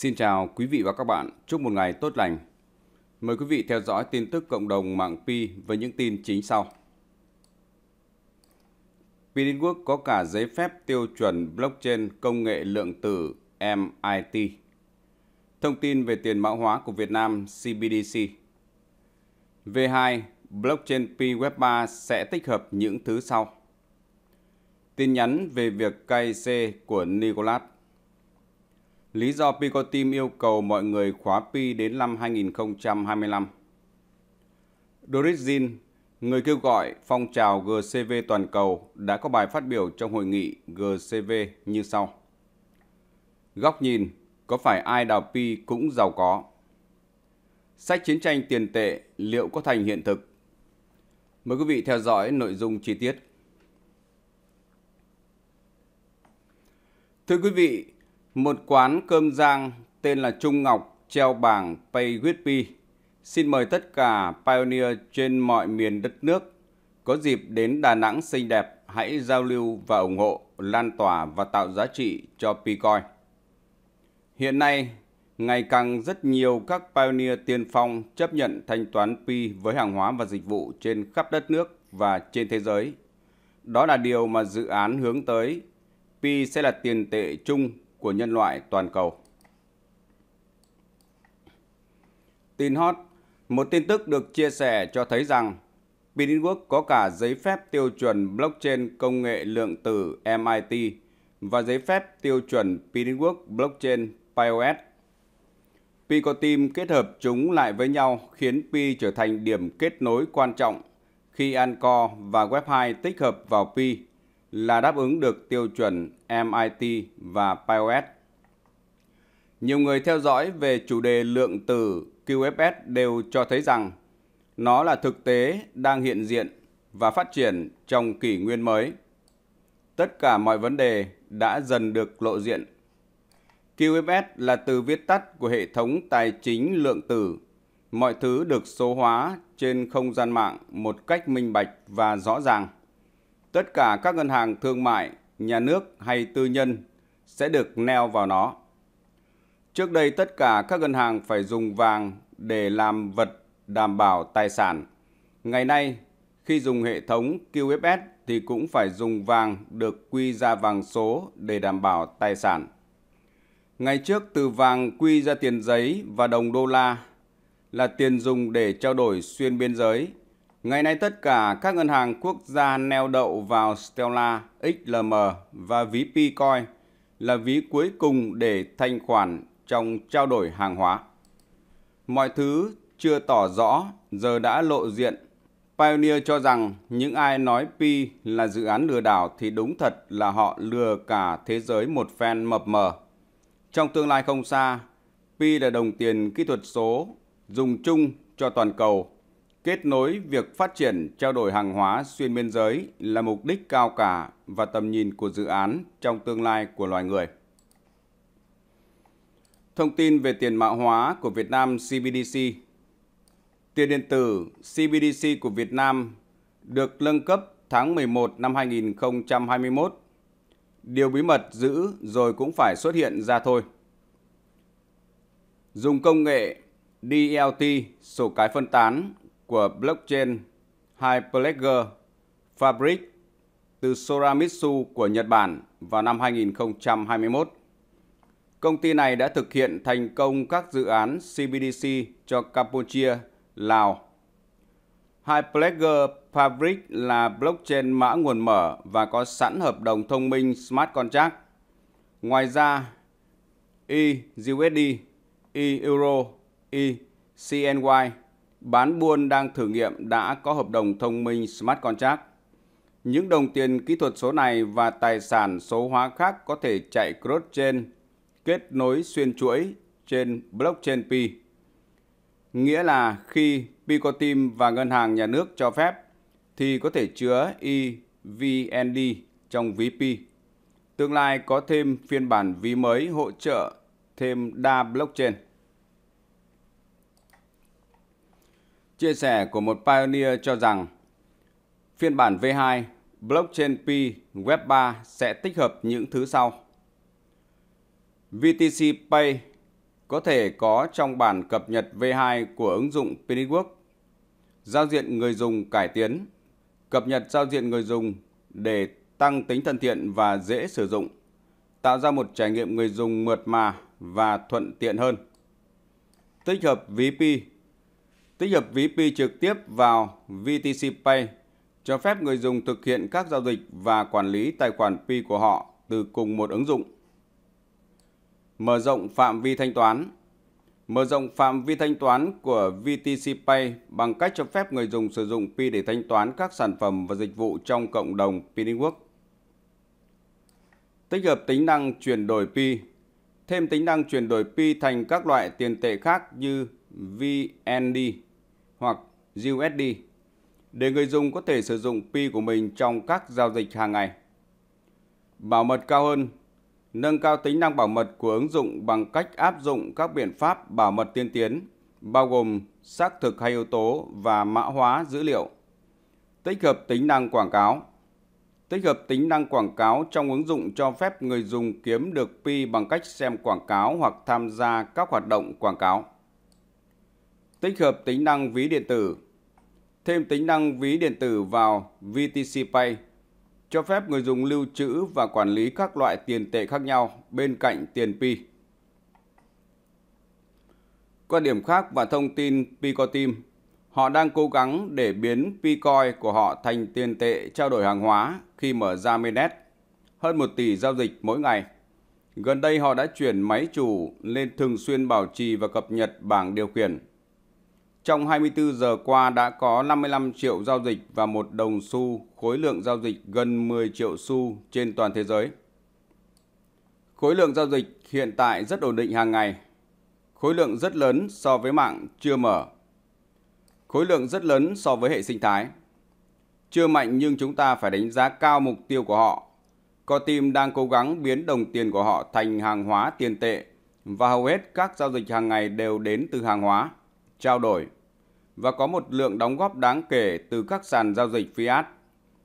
Xin chào quý vị và các bạn, chúc một ngày tốt lành. Mời quý vị theo dõi tin tức cộng đồng mạng Pi với những tin chính sau. Pi Pinwork có cả giấy phép tiêu chuẩn blockchain công nghệ lượng tử MIT. Thông tin về tiền mã hóa của Việt Nam CBDC. V2, blockchain Pi Web 3 sẽ tích hợp những thứ sau. Tin nhắn về việc KIC của Nicolas Lý do Picoteam yêu cầu mọi người khóa Pi đến năm 2025. Doris Zin, người kêu gọi phong trào GCV toàn cầu, đã có bài phát biểu trong hội nghị GCV như sau. Góc nhìn, có phải ai đào Pi cũng giàu có? Sách chiến tranh tiền tệ liệu có thành hiện thực? Mời quý vị theo dõi nội dung chi tiết. Thưa quý vị, một quán cơm rang tên là Trung Ngọc treo bảng Pay Whitby. Xin mời tất cả pioneer trên mọi miền đất nước có dịp đến Đà Nẵng xinh đẹp hãy giao lưu và ủng hộ, lan tỏa và tạo giá trị cho Picoin. Hiện nay, ngày càng rất nhiều các pioneer tiên phong chấp nhận thanh toán Pi với hàng hóa và dịch vụ trên khắp đất nước và trên thế giới. Đó là điều mà dự án hướng tới. Pi sẽ là tiền tệ chung của nhân loại toàn cầu. Tin hot Một tin tức được chia sẻ cho thấy rằng Pinwork có cả giấy phép tiêu chuẩn blockchain công nghệ lượng tử MIT và giấy phép tiêu chuẩn Pinwork blockchain POS. Pi có team kết hợp chúng lại với nhau khiến Pi trở thành điểm kết nối quan trọng khi Anchor và Web2 tích hợp vào Pi là đáp ứng được tiêu chuẩn MIT và POS. Nhiều người theo dõi về chủ đề lượng tử QFS đều cho thấy rằng nó là thực tế đang hiện diện và phát triển trong kỷ nguyên mới. Tất cả mọi vấn đề đã dần được lộ diện. QFS là từ viết tắt của hệ thống tài chính lượng tử. Mọi thứ được số hóa trên không gian mạng một cách minh bạch và rõ ràng tất cả các ngân hàng thương mại, nhà nước hay tư nhân sẽ được neo vào nó. Trước đây tất cả các ngân hàng phải dùng vàng để làm vật đảm bảo tài sản. Ngày nay, khi dùng hệ thống QFS thì cũng phải dùng vàng được quy ra vàng số để đảm bảo tài sản. Ngày trước từ vàng quy ra tiền giấy và đồng đô la là tiền dùng để trao đổi xuyên biên giới Ngày nay tất cả các ngân hàng quốc gia neo đậu vào Stellar, XLM và ví Picoin là ví cuối cùng để thanh khoản trong trao đổi hàng hóa. Mọi thứ chưa tỏ rõ giờ đã lộ diện. Pioneer cho rằng những ai nói Pi là dự án lừa đảo thì đúng thật là họ lừa cả thế giới một phen mập mờ. Trong tương lai không xa, Pi là đồng tiền kỹ thuật số dùng chung cho toàn cầu Kết nối việc phát triển trao đổi hàng hóa xuyên biên giới là mục đích cao cả và tầm nhìn của dự án trong tương lai của loài người. Thông tin về tiền mã hóa của Việt Nam CBDC Tiền điện tử CBDC của Việt Nam được nâng cấp tháng 11 năm 2021. Điều bí mật giữ rồi cũng phải xuất hiện ra thôi. Dùng công nghệ DLT, sổ cái phân tán của blockchain Hyperledger Fabric từ Soramitsu của Nhật Bản vào năm 2021. Công ty này đã thực hiện thành công các dự án CBDC cho Campuchia, Lào. Hyperledger Fabric là blockchain mã nguồn mở và có sẵn hợp đồng thông minh smart contract. Ngoài ra, EUSD, EURO, ECNY bán buôn đang thử nghiệm đã có hợp đồng thông minh Smart Contract. Những đồng tiền kỹ thuật số này và tài sản số hóa khác có thể chạy cross-chain, kết nối xuyên chuỗi trên blockchain Pi. Nghĩa là khi Pi có team và ngân hàng nhà nước cho phép thì có thể chứa EVND trong ví Pi. Tương lai có thêm phiên bản ví mới hỗ trợ thêm đa blockchain. Chia sẻ của một pioneer cho rằng phiên bản V2 blockchain P Web 3 sẽ tích hợp những thứ sau. VTC Pay có thể có trong bản cập nhật V2 của ứng dụng Pinwork. Giao diện người dùng cải tiến, cập nhật giao diện người dùng để tăng tính thân thiện và dễ sử dụng, tạo ra một trải nghiệm người dùng mượt mà và thuận tiện hơn. Tích hợp VP Tích hợp ví Pi trực tiếp vào VTC Pay cho phép người dùng thực hiện các giao dịch và quản lý tài khoản Pi của họ từ cùng một ứng dụng. Mở rộng phạm vi thanh toán Mở rộng phạm vi thanh toán của VTC Pay bằng cách cho phép người dùng sử dụng Pi để thanh toán các sản phẩm và dịch vụ trong cộng đồng Pi Network. Tích hợp tính năng chuyển đổi Pi Thêm tính năng chuyển đổi Pi thành các loại tiền tệ khác như VND hoặc USD để người dùng có thể sử dụng Pi của mình trong các giao dịch hàng ngày. Bảo mật cao hơn Nâng cao tính năng bảo mật của ứng dụng bằng cách áp dụng các biện pháp bảo mật tiên tiến, bao gồm xác thực hai yếu tố và mã hóa dữ liệu. Tích hợp tính năng quảng cáo Tích hợp tính năng quảng cáo trong ứng dụng cho phép người dùng kiếm được Pi bằng cách xem quảng cáo hoặc tham gia các hoạt động quảng cáo tích hợp tính năng ví điện tử, thêm tính năng ví điện tử vào VTC Pay, cho phép người dùng lưu trữ và quản lý các loại tiền tệ khác nhau bên cạnh tiền Pi. Quan điểm khác và thông tin Pico Team, họ đang cố gắng để biến Picoin của họ thành tiền tệ trao đổi hàng hóa khi mở ra mainnet, hơn 1 tỷ giao dịch mỗi ngày. Gần đây họ đã chuyển máy chủ lên thường xuyên bảo trì và cập nhật bảng điều khiển trong 24 giờ qua đã có 55 triệu giao dịch và một đồng xu, khối lượng giao dịch gần 10 triệu xu trên toàn thế giới. Khối lượng giao dịch hiện tại rất ổn định hàng ngày. Khối lượng rất lớn so với mạng chưa mở. Khối lượng rất lớn so với hệ sinh thái. Chưa mạnh nhưng chúng ta phải đánh giá cao mục tiêu của họ. Có team đang cố gắng biến đồng tiền của họ thành hàng hóa tiền tệ và hầu hết các giao dịch hàng ngày đều đến từ hàng hóa, trao đổi và có một lượng đóng góp đáng kể từ các sàn giao dịch fiat,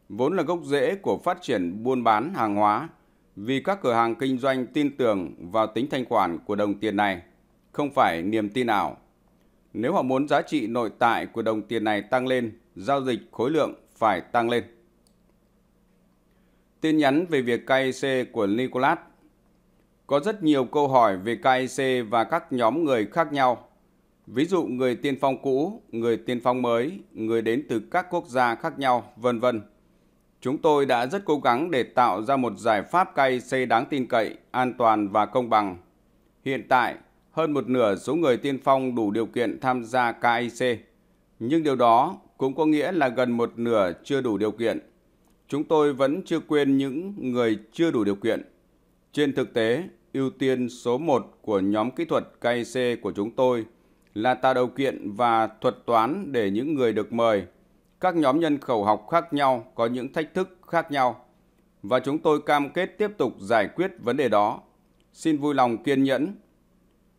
vốn là gốc rễ của phát triển buôn bán hàng hóa vì các cửa hàng kinh doanh tin tưởng vào tính thanh khoản của đồng tiền này, không phải niềm tin ảo. Nếu họ muốn giá trị nội tại của đồng tiền này tăng lên, giao dịch khối lượng phải tăng lên. Tin nhắn về việc KIC của Nicolas Có rất nhiều câu hỏi về KIC và các nhóm người khác nhau Ví dụ người tiên phong cũ, người tiên phong mới, người đến từ các quốc gia khác nhau, vân vân. Chúng tôi đã rất cố gắng để tạo ra một giải pháp xây đáng tin cậy, an toàn và công bằng. Hiện tại, hơn một nửa số người tiên phong đủ điều kiện tham gia KIC. Nhưng điều đó cũng có nghĩa là gần một nửa chưa đủ điều kiện. Chúng tôi vẫn chưa quên những người chưa đủ điều kiện. Trên thực tế, ưu tiên số 1 của nhóm kỹ thuật KIC của chúng tôi là tạo điều kiện và thuật toán để những người được mời. Các nhóm nhân khẩu học khác nhau có những thách thức khác nhau và chúng tôi cam kết tiếp tục giải quyết vấn đề đó. Xin vui lòng kiên nhẫn.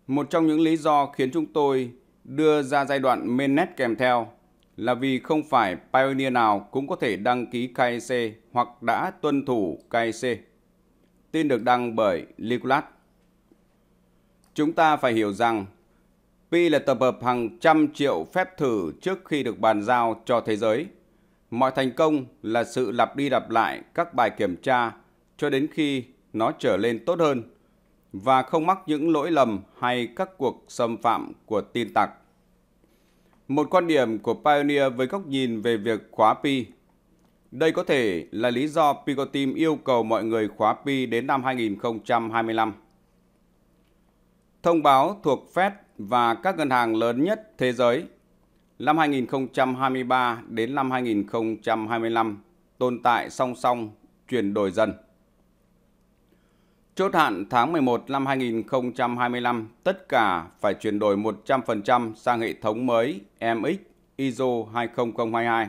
Một trong những lý do khiến chúng tôi đưa ra giai đoạn mainnet kèm theo là vì không phải Pioneer nào cũng có thể đăng ký KEC hoặc đã tuân thủ KEC. Tin được đăng bởi liquid. Chúng ta phải hiểu rằng Pi là tập hợp hàng trăm triệu phép thử trước khi được bàn giao cho thế giới. Mọi thành công là sự lặp đi lặp lại các bài kiểm tra cho đến khi nó trở lên tốt hơn và không mắc những lỗi lầm hay các cuộc xâm phạm của tin tặc. Một quan điểm của Pioneer với góc nhìn về việc khóa Pi. Đây có thể là lý do Picoteam yêu cầu mọi người khóa Pi đến năm 2025. Thông báo thuộc Fed và các ngân hàng lớn nhất thế giới năm 2023 đến năm 2025 tồn tại song song chuyển đổi dần. Chốt hạn tháng 11 năm 2025, tất cả phải chuyển đổi 100% sang hệ thống mới MX ISO 20022.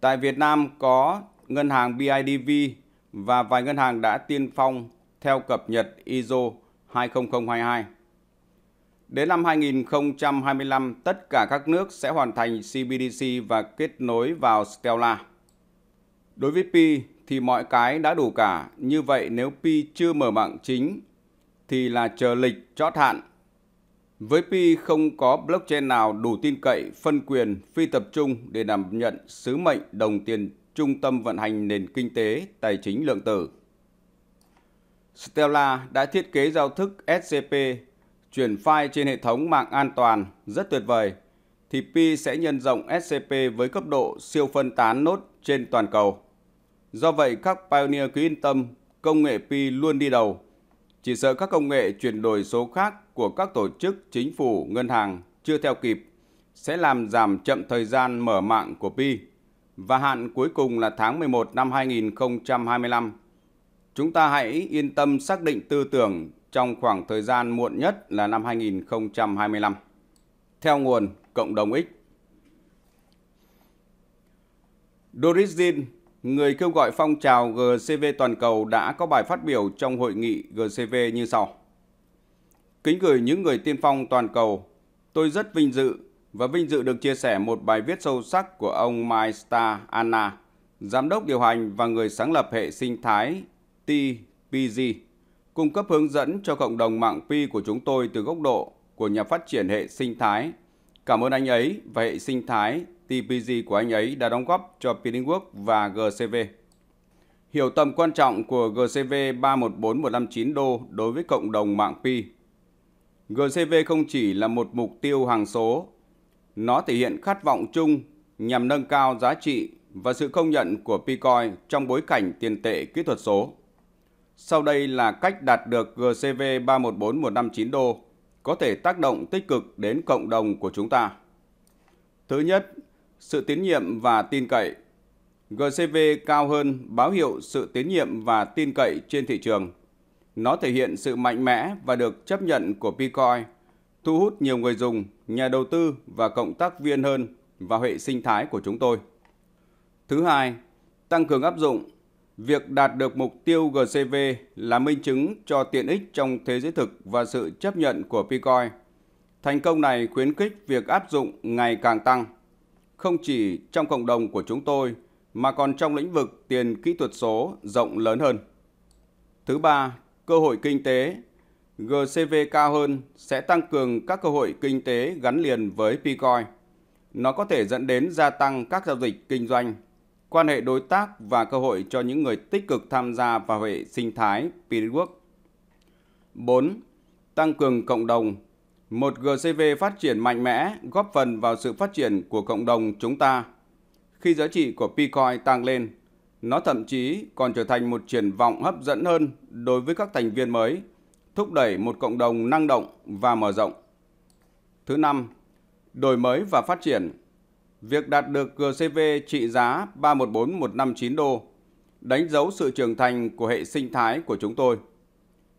Tại Việt Nam có ngân hàng BIDV và vài ngân hàng đã tiên phong theo cập nhật ISO 20022. Đến năm 2025, tất cả các nước sẽ hoàn thành CBDC và kết nối vào Stellar. Đối với Pi thì mọi cái đã đủ cả. Như vậy nếu Pi chưa mở mạng chính thì là chờ lịch chót hạn. Với Pi không có blockchain nào đủ tin cậy, phân quyền, phi tập trung để đảm nhận sứ mệnh đồng tiền trung tâm vận hành nền kinh tế tài chính lượng tử. Stellar đã thiết kế giao thức SCP chuyển file trên hệ thống mạng an toàn rất tuyệt vời, thì Pi sẽ nhân rộng SCP với cấp độ siêu phân tán nốt trên toàn cầu. Do vậy, các pioneer cứ yên tâm, công nghệ Pi luôn đi đầu. Chỉ sợ các công nghệ chuyển đổi số khác của các tổ chức, chính phủ, ngân hàng chưa theo kịp sẽ làm giảm chậm thời gian mở mạng của Pi và hạn cuối cùng là tháng 11 năm 2025. Chúng ta hãy yên tâm xác định tư tưởng trong khoảng thời gian muộn nhất là năm 2025. Theo nguồn Cộng đồng X. Doris Zin, người kêu gọi phong trào GCV toàn cầu đã có bài phát biểu trong hội nghị GCV như sau. Kính gửi những người tiên phong toàn cầu, tôi rất vinh dự và vinh dự được chia sẻ một bài viết sâu sắc của ông Mike Anna, giám đốc điều hành và người sáng lập hệ sinh thái TPG cung cấp hướng dẫn cho cộng đồng mạng Pi của chúng tôi từ góc độ của nhà phát triển hệ sinh thái. Cảm ơn anh ấy và hệ sinh thái TPG của anh ấy đã đóng góp cho Peeringwork và GCV. Hiểu tầm quan trọng của GCV 314159 đô đối với cộng đồng mạng Pi. GCV không chỉ là một mục tiêu hàng số, nó thể hiện khát vọng chung nhằm nâng cao giá trị và sự công nhận của Picoin trong bối cảnh tiền tệ kỹ thuật số. Sau đây là cách đạt được GCV 314159 đô có thể tác động tích cực đến cộng đồng của chúng ta. Thứ nhất, sự tín nhiệm và tin cậy. GCV cao hơn báo hiệu sự tín nhiệm và tin cậy trên thị trường. Nó thể hiện sự mạnh mẽ và được chấp nhận của Bitcoin, thu hút nhiều người dùng, nhà đầu tư và cộng tác viên hơn vào hệ sinh thái của chúng tôi. Thứ hai, tăng cường áp dụng Việc đạt được mục tiêu GCV là minh chứng cho tiện ích trong thế giới thực và sự chấp nhận của Bitcoin. Thành công này khuyến khích việc áp dụng ngày càng tăng, không chỉ trong cộng đồng của chúng tôi mà còn trong lĩnh vực tiền kỹ thuật số rộng lớn hơn. Thứ ba, cơ hội kinh tế. GCV cao hơn sẽ tăng cường các cơ hội kinh tế gắn liền với Bitcoin. Nó có thể dẫn đến gia tăng các giao dịch kinh doanh quan hệ đối tác và cơ hội cho những người tích cực tham gia vào hệ sinh thái Peerwork. 4. Tăng cường cộng đồng. Một GCV phát triển mạnh mẽ góp phần vào sự phát triển của cộng đồng chúng ta. Khi giá trị của Picoin tăng lên, nó thậm chí còn trở thành một triển vọng hấp dẫn hơn đối với các thành viên mới, thúc đẩy một cộng đồng năng động và mở rộng. Thứ năm, đổi mới và phát triển Việc đạt được GCV trị giá 314159 đô đánh dấu sự trưởng thành của hệ sinh thái của chúng tôi.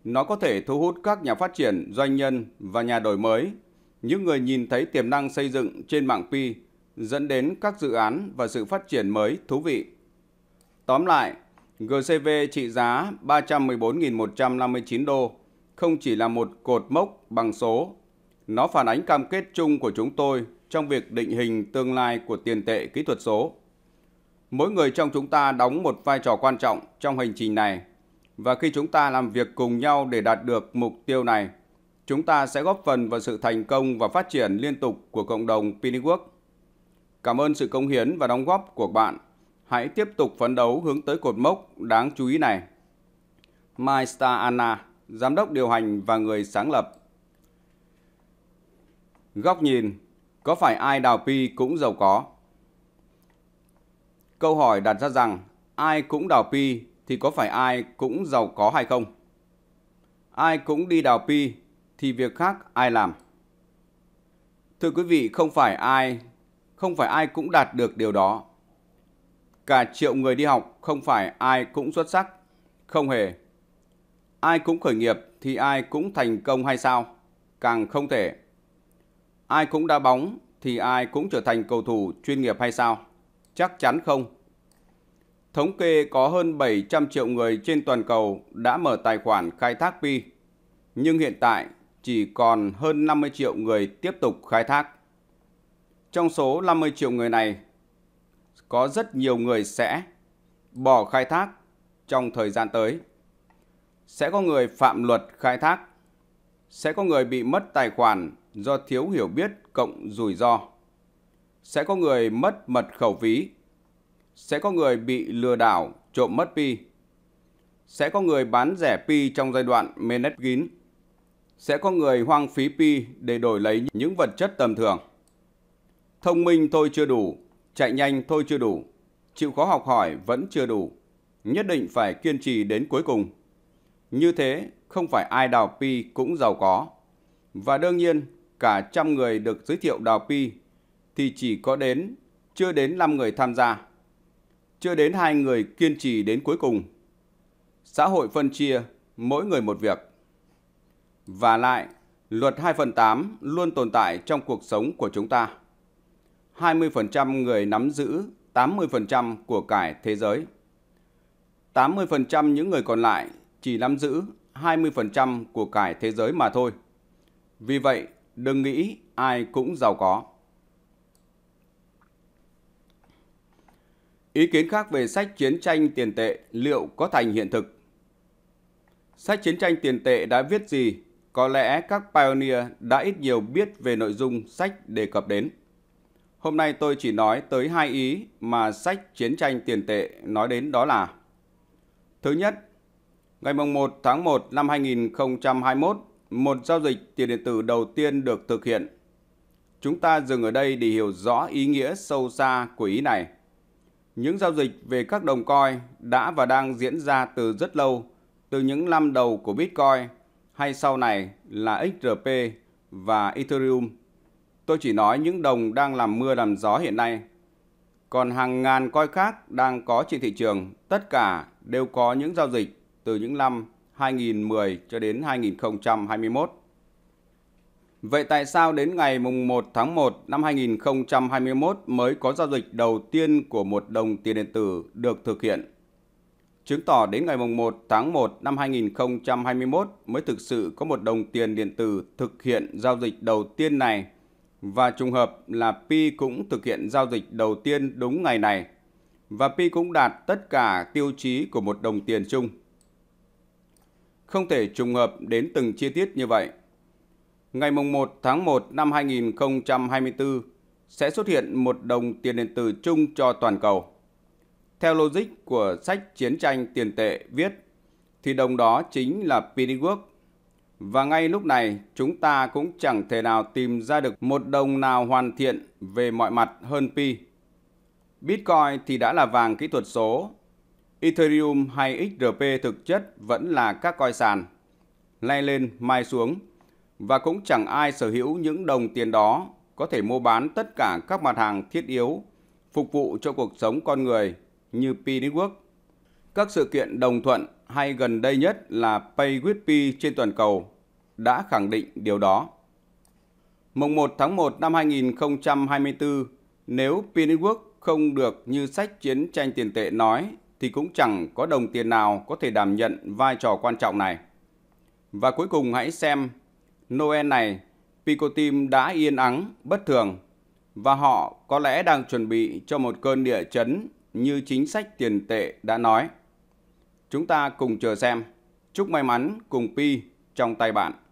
Nó có thể thu hút các nhà phát triển, doanh nhân và nhà đổi mới, những người nhìn thấy tiềm năng xây dựng trên mạng Pi dẫn đến các dự án và sự phát triển mới thú vị. Tóm lại, GCV trị giá 314.159 đô không chỉ là một cột mốc bằng số, nó phản ánh cam kết chung của chúng tôi trong việc định hình tương lai của tiền tệ kỹ thuật số. Mỗi người trong chúng ta đóng một vai trò quan trọng trong hành trình này và khi chúng ta làm việc cùng nhau để đạt được mục tiêu này, chúng ta sẽ góp phần vào sự thành công và phát triển liên tục của cộng đồng Piniwork. Cảm ơn sự công hiến và đóng góp của bạn. Hãy tiếp tục phấn đấu hướng tới cột mốc đáng chú ý này. Maestar Anna, giám đốc điều hành và người sáng lập. Góc nhìn có phải ai đào pi cũng giàu có? Câu hỏi đặt ra rằng ai cũng đào pi thì có phải ai cũng giàu có hay không? Ai cũng đi đào pi thì việc khác ai làm? Thưa quý vị, không phải ai không phải ai cũng đạt được điều đó. Cả triệu người đi học không phải ai cũng xuất sắc, không hề. Ai cũng khởi nghiệp thì ai cũng thành công hay sao? Càng không thể. Ai cũng đá bóng thì ai cũng trở thành cầu thủ chuyên nghiệp hay sao? Chắc chắn không. Thống kê có hơn 700 triệu người trên toàn cầu đã mở tài khoản khai thác Pi, nhưng hiện tại chỉ còn hơn 50 triệu người tiếp tục khai thác. Trong số 50 triệu người này, có rất nhiều người sẽ bỏ khai thác trong thời gian tới. Sẽ có người phạm luật khai thác, sẽ có người bị mất tài khoản do thiếu hiểu biết cộng rủi ro. Sẽ có người mất mật khẩu ví. Sẽ có người bị lừa đảo, trộm mất pi. Sẽ có người bán rẻ pi trong giai đoạn Menesgin. Sẽ có người hoang phí pi để đổi lấy những vật chất tầm thường. Thông minh thôi chưa đủ, chạy nhanh thôi chưa đủ, chịu khó học hỏi vẫn chưa đủ, nhất định phải kiên trì đến cuối cùng. Như thế, không phải ai đào pi cũng giàu có. Và đương nhiên, cả trăm người được giới thiệu đào pi thì chỉ có đến chưa đến 5 người tham gia. Chưa đến hai người kiên trì đến cuối cùng. Xã hội phân chia mỗi người một việc. Và lại, luật 2 phần 8 luôn tồn tại trong cuộc sống của chúng ta. 20% người nắm giữ 80% của cải thế giới. 80% những người còn lại chỉ nắm giữ 20% của cải thế giới mà thôi. Vì vậy, đừng nghĩ ai cũng giàu có. Ý kiến khác về sách chiến tranh tiền tệ liệu có thành hiện thực? Sách chiến tranh tiền tệ đã viết gì? Có lẽ các pioneer đã ít nhiều biết về nội dung sách đề cập đến. Hôm nay tôi chỉ nói tới hai ý mà sách chiến tranh tiền tệ nói đến đó là Thứ nhất, ngày 1 tháng 1 năm 2021, một giao dịch tiền điện tử đầu tiên được thực hiện. Chúng ta dừng ở đây để hiểu rõ ý nghĩa sâu xa của ý này. Những giao dịch về các đồng coin đã và đang diễn ra từ rất lâu, từ những năm đầu của Bitcoin hay sau này là XRP và Ethereum. Tôi chỉ nói những đồng đang làm mưa làm gió hiện nay. Còn hàng ngàn coin khác đang có trên thị trường, tất cả đều có những giao dịch từ những năm 2010 cho đến 2021. Vậy tại sao đến ngày 1 tháng 1 năm 2021 mới có giao dịch đầu tiên của một đồng tiền điện tử được thực hiện? Chứng tỏ đến ngày 1 tháng 1 năm 2021 mới thực sự có một đồng tiền điện tử thực hiện giao dịch đầu tiên này và trùng hợp là Pi cũng thực hiện giao dịch đầu tiên đúng ngày này và Pi cũng đạt tất cả tiêu chí của một đồng tiền chung không thể trùng hợp đến từng chi tiết như vậy. Ngày 1 tháng 1 năm 2024 sẽ xuất hiện một đồng tiền điện tử chung cho toàn cầu. Theo logic của sách Chiến tranh tiền tệ viết, thì đồng đó chính là Pennyworth. Và ngay lúc này, chúng ta cũng chẳng thể nào tìm ra được một đồng nào hoàn thiện về mọi mặt hơn Pi. Bitcoin thì đã là vàng kỹ thuật số Ethereum hay XRP thực chất vẫn là các coi sàn, lay lên mai xuống và cũng chẳng ai sở hữu những đồng tiền đó có thể mua bán tất cả các mặt hàng thiết yếu phục vụ cho cuộc sống con người như Pi Network. Các sự kiện đồng thuận hay gần đây nhất là Pay with P trên toàn cầu đã khẳng định điều đó. Mùng 1 tháng 1 năm 2024, nếu Pi Network không được như sách chiến tranh tiền tệ nói thì cũng chẳng có đồng tiền nào có thể đảm nhận vai trò quan trọng này. Và cuối cùng hãy xem, Noel này, Picotim đã yên ắng, bất thường, và họ có lẽ đang chuẩn bị cho một cơn địa chấn như chính sách tiền tệ đã nói. Chúng ta cùng chờ xem. Chúc may mắn cùng Pi trong tay bạn.